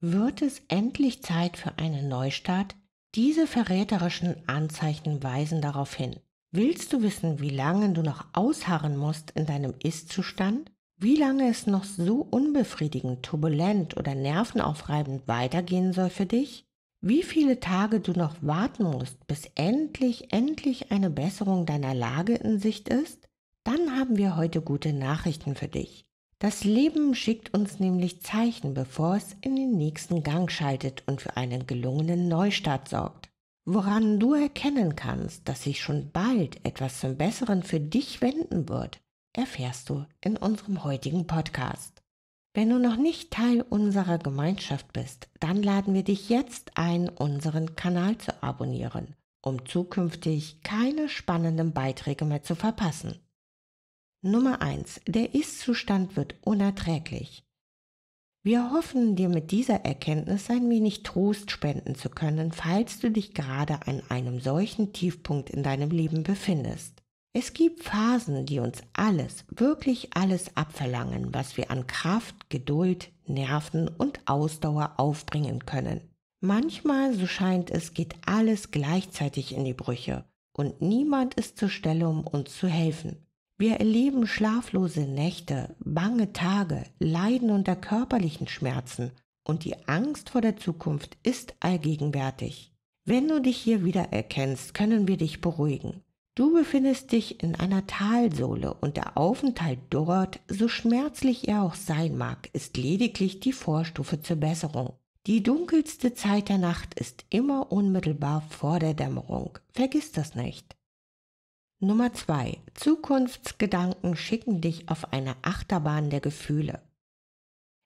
Wird es endlich Zeit für einen Neustart? Diese verräterischen Anzeichen weisen darauf hin. Willst du wissen, wie lange du noch ausharren musst in deinem Ist-Zustand? Wie lange es noch so unbefriedigend, turbulent oder nervenaufreibend weitergehen soll für dich? Wie viele Tage du noch warten musst, bis endlich, endlich eine Besserung deiner Lage in Sicht ist? Dann haben wir heute gute Nachrichten für dich. Das Leben schickt uns nämlich Zeichen, bevor es in den nächsten Gang schaltet und für einen gelungenen Neustart sorgt. Woran du erkennen kannst, dass sich schon bald etwas zum Besseren für dich wenden wird, erfährst du in unserem heutigen Podcast. Wenn du noch nicht Teil unserer Gemeinschaft bist, dann laden wir dich jetzt ein, unseren Kanal zu abonnieren, um zukünftig keine spannenden Beiträge mehr zu verpassen. Nummer 1. Der Ist-Zustand wird unerträglich. Wir hoffen, dir mit dieser Erkenntnis ein wenig Trost spenden zu können, falls du dich gerade an einem solchen Tiefpunkt in deinem Leben befindest. Es gibt Phasen, die uns alles, wirklich alles abverlangen, was wir an Kraft, Geduld, Nerven und Ausdauer aufbringen können. Manchmal, so scheint es, geht alles gleichzeitig in die Brüche und niemand ist zur Stelle, um uns zu helfen. Wir erleben schlaflose Nächte, bange Tage, Leiden unter körperlichen Schmerzen und die Angst vor der Zukunft ist allgegenwärtig. Wenn du dich hier wiedererkennst, können wir dich beruhigen. Du befindest dich in einer Talsohle und der Aufenthalt dort, so schmerzlich er auch sein mag, ist lediglich die Vorstufe zur Besserung. Die dunkelste Zeit der Nacht ist immer unmittelbar vor der Dämmerung. Vergiss das nicht. Nummer zwei: Zukunftsgedanken schicken dich auf eine Achterbahn der Gefühle.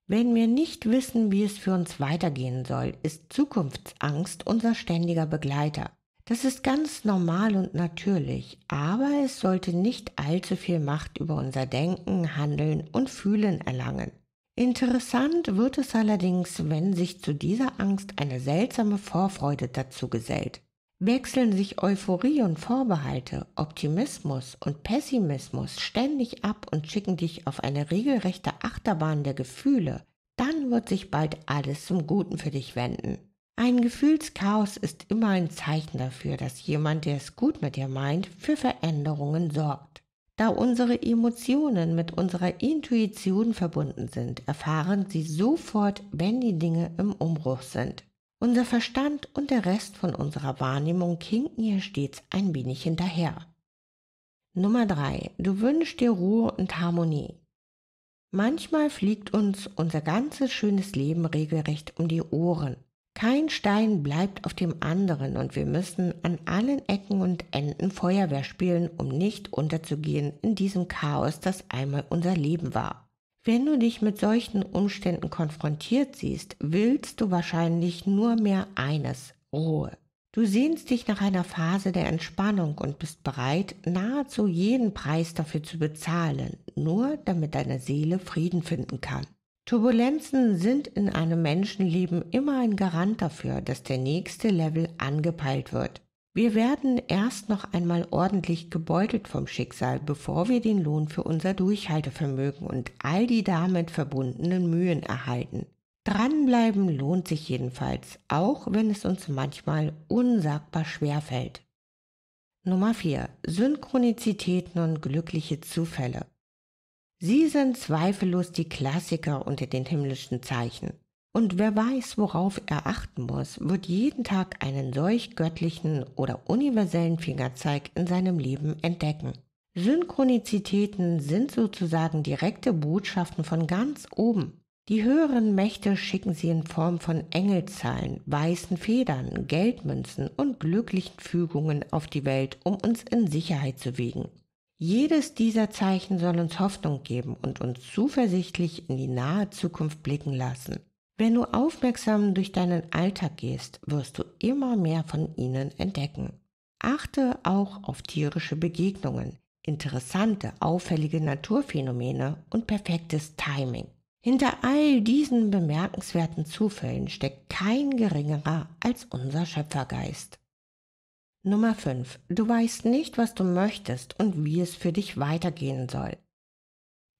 Wenn wir nicht wissen, wie es für uns weitergehen soll, ist Zukunftsangst unser ständiger Begleiter. Das ist ganz normal und natürlich, aber es sollte nicht allzu viel Macht über unser Denken, Handeln und Fühlen erlangen. Interessant wird es allerdings, wenn sich zu dieser Angst eine seltsame Vorfreude dazu gesellt wechseln sich Euphorie und Vorbehalte, Optimismus und Pessimismus ständig ab und schicken dich auf eine regelrechte Achterbahn der Gefühle, dann wird sich bald alles zum Guten für dich wenden. Ein Gefühlschaos ist immer ein Zeichen dafür, dass jemand, der es gut mit dir meint, für Veränderungen sorgt. Da unsere Emotionen mit unserer Intuition verbunden sind, erfahren sie sofort, wenn die Dinge im Umbruch sind. Unser Verstand und der Rest von unserer Wahrnehmung hinken hier stets ein wenig hinterher. Nummer 3. Du wünschst dir Ruhe und Harmonie. Manchmal fliegt uns unser ganzes schönes Leben regelrecht um die Ohren. Kein Stein bleibt auf dem anderen und wir müssen an allen Ecken und Enden Feuerwehr spielen, um nicht unterzugehen in diesem Chaos, das einmal unser Leben war. Wenn du dich mit solchen Umständen konfrontiert siehst, willst du wahrscheinlich nur mehr eines, Ruhe. Du sehnst dich nach einer Phase der Entspannung und bist bereit, nahezu jeden Preis dafür zu bezahlen, nur damit deine Seele Frieden finden kann. Turbulenzen sind in einem Menschenleben immer ein Garant dafür, dass der nächste Level angepeilt wird. Wir werden erst noch einmal ordentlich gebeutelt vom Schicksal, bevor wir den Lohn für unser Durchhaltevermögen und all die damit verbundenen Mühen erhalten. Dranbleiben lohnt sich jedenfalls, auch wenn es uns manchmal unsagbar schwer fällt. Nummer 4. Synchronizitäten und glückliche Zufälle. Sie sind zweifellos die Klassiker unter den himmlischen Zeichen. Und wer weiß, worauf er achten muss, wird jeden Tag einen solch göttlichen oder universellen Fingerzeig in seinem Leben entdecken. Synchronizitäten sind sozusagen direkte Botschaften von ganz oben. Die höheren Mächte schicken sie in Form von Engelzahlen, weißen Federn, Geldmünzen und glücklichen Fügungen auf die Welt, um uns in Sicherheit zu wiegen. Jedes dieser Zeichen soll uns Hoffnung geben und uns zuversichtlich in die nahe Zukunft blicken lassen. Wenn du aufmerksam durch deinen Alltag gehst, wirst du immer mehr von ihnen entdecken. Achte auch auf tierische Begegnungen, interessante, auffällige Naturphänomene und perfektes Timing. Hinter all diesen bemerkenswerten Zufällen steckt kein geringerer als unser Schöpfergeist. Nummer 5. Du weißt nicht, was du möchtest und wie es für dich weitergehen soll.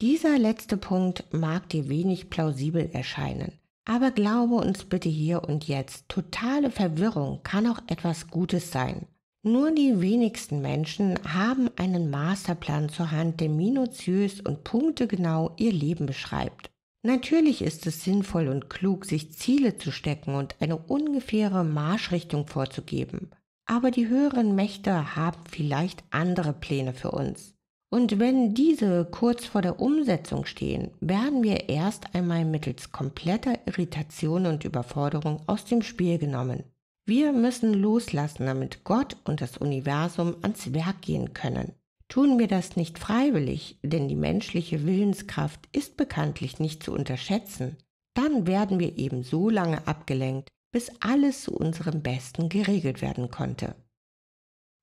Dieser letzte Punkt mag dir wenig plausibel erscheinen, aber glaube uns bitte hier und jetzt, totale Verwirrung kann auch etwas Gutes sein. Nur die wenigsten Menschen haben einen Masterplan zur Hand, der minutiös und punktegenau ihr Leben beschreibt. Natürlich ist es sinnvoll und klug, sich Ziele zu stecken und eine ungefähre Marschrichtung vorzugeben. Aber die höheren Mächte haben vielleicht andere Pläne für uns. Und wenn diese kurz vor der Umsetzung stehen, werden wir erst einmal mittels kompletter Irritation und Überforderung aus dem Spiel genommen. Wir müssen loslassen, damit Gott und das Universum ans Werk gehen können. Tun wir das nicht freiwillig, denn die menschliche Willenskraft ist bekanntlich nicht zu unterschätzen, dann werden wir eben so lange abgelenkt, bis alles zu unserem Besten geregelt werden konnte.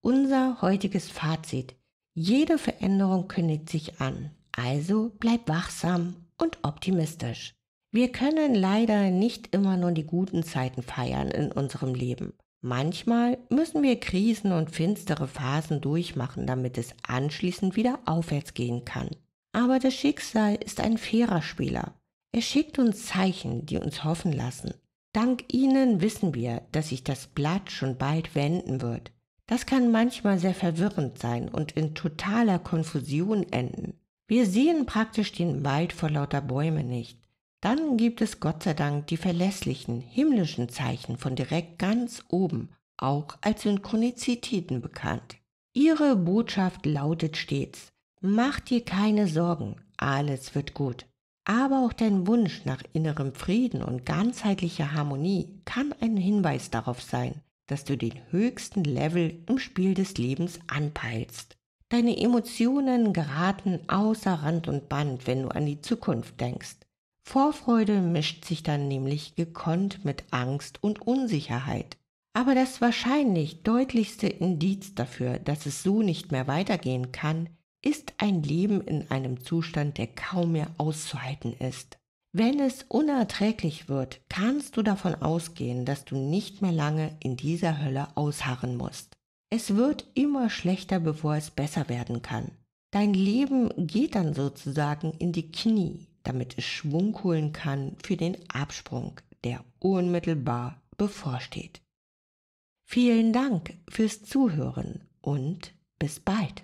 Unser heutiges Fazit jede Veränderung kündigt sich an. Also bleib wachsam und optimistisch. Wir können leider nicht immer nur die guten Zeiten feiern in unserem Leben. Manchmal müssen wir Krisen und finstere Phasen durchmachen, damit es anschließend wieder aufwärts gehen kann. Aber das Schicksal ist ein fairer Spieler. Er schickt uns Zeichen, die uns hoffen lassen. Dank ihnen wissen wir, dass sich das Blatt schon bald wenden wird. Das kann manchmal sehr verwirrend sein und in totaler Konfusion enden. Wir sehen praktisch den Wald vor lauter Bäumen nicht. Dann gibt es Gott sei Dank die verlässlichen, himmlischen Zeichen von direkt ganz oben, auch als Synchronizitäten bekannt. Ihre Botschaft lautet stets, mach dir keine Sorgen, alles wird gut. Aber auch dein Wunsch nach innerem Frieden und ganzheitlicher Harmonie kann ein Hinweis darauf sein, dass du den höchsten Level im Spiel des Lebens anpeilst. Deine Emotionen geraten außer Rand und Band, wenn du an die Zukunft denkst. Vorfreude mischt sich dann nämlich gekonnt mit Angst und Unsicherheit. Aber das wahrscheinlich deutlichste Indiz dafür, dass es so nicht mehr weitergehen kann, ist ein Leben in einem Zustand, der kaum mehr auszuhalten ist. Wenn es unerträglich wird, kannst du davon ausgehen, dass du nicht mehr lange in dieser Hölle ausharren musst. Es wird immer schlechter, bevor es besser werden kann. Dein Leben geht dann sozusagen in die Knie, damit es Schwung holen kann für den Absprung, der unmittelbar bevorsteht. Vielen Dank fürs Zuhören und bis bald.